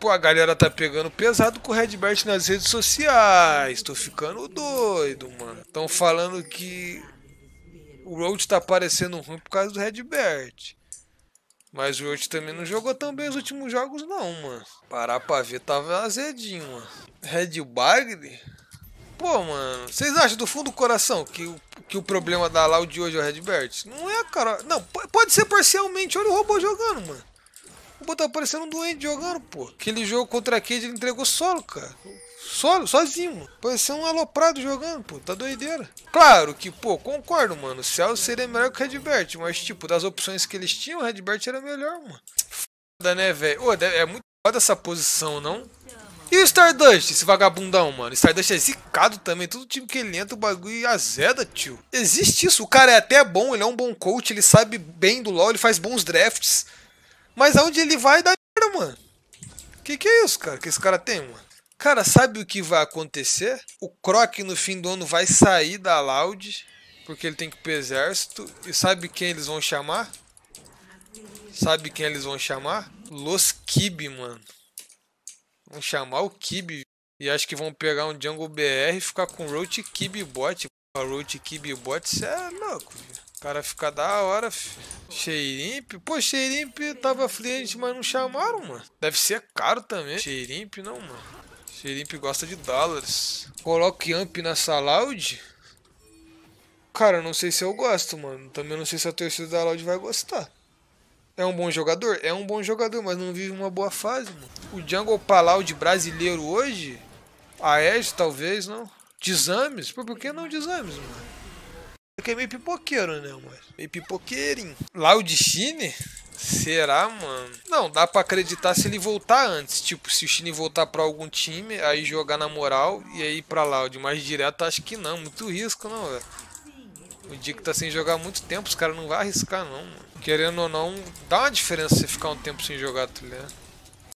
Pô, a galera tá pegando pesado com o Redbert nas redes sociais. Tô ficando doido, mano. Tão falando que o Road tá parecendo ruim por causa do Redbert. Mas o Road também não jogou tão bem os últimos jogos, não, mano. Parar pra ver tava azedinho, mano. Red Bagley? Pô, mano, vocês acham do fundo do coração que, que o problema da Loud de hoje é o Redbert? Não é, cara. Não, pode ser parcialmente. Olha o robô jogando, mano. O Botafogo tá parecendo um doente jogando, pô. Aquele jogo contra a Cade ele entregou solo, cara. Solo, sozinho. Parecia um aloprado jogando, pô. Tá doideira. Claro que, pô, concordo, mano. O Celso seria melhor que o Redbert, mas, tipo, das opções que eles tinham, o Redbert era melhor, mano. Foda, né, velho? Ô, é muito foda essa posição, não? E o Stardust, esse vagabundão, mano? O Stardust é zicado também. Todo time que ele entra, o bagulho azeda, tio. Existe isso. O cara é até bom, ele é um bom coach, ele sabe bem do LoL, ele faz bons drafts. Mas aonde ele vai dar mano. Que que é isso, cara? Que esse cara tem, mano? Cara, sabe o que vai acontecer? O Croc no fim do ano vai sair da Loud, porque ele tem que ir pro exército. E sabe quem eles vão chamar? Sabe quem eles vão chamar? Los Kib, mano. Vão chamar o Kib. E acho que vão pegar um Jungle BR e ficar com Roach Kib Bot. A Roach Kib Bot, cê é louco, viu? cara fica da hora, cheirimpe Pô, cheirimpe tava gente mas não chamaram, mano. Deve ser caro também. cheirimpe não, mano. cheirimpe gosta de dólares. Coloque Amp nessa loud. Cara, não sei se eu gosto, mano. Também não sei se a torcida da Loud vai gostar. É um bom jogador? É um bom jogador, mas não vive uma boa fase, mano. O Jungle palau de brasileiro hoje? Aécio, talvez, não. Desames? Pô, por que não Desames, mano? Fiquei meio pipoqueiro, né, mano? Meio pipoqueirinho. Laudistine? Será, mano? Não, dá para acreditar se ele voltar antes. Tipo, se o Chine voltar para algum time, aí jogar na moral e aí pra Loud. Mas direto acho que não. Muito risco, não, velho. O dia que tá sem jogar muito tempo, os caras não vão arriscar, não, mano. Querendo ou não, dá uma diferença você ficar um tempo sem jogar, tu tá lembra?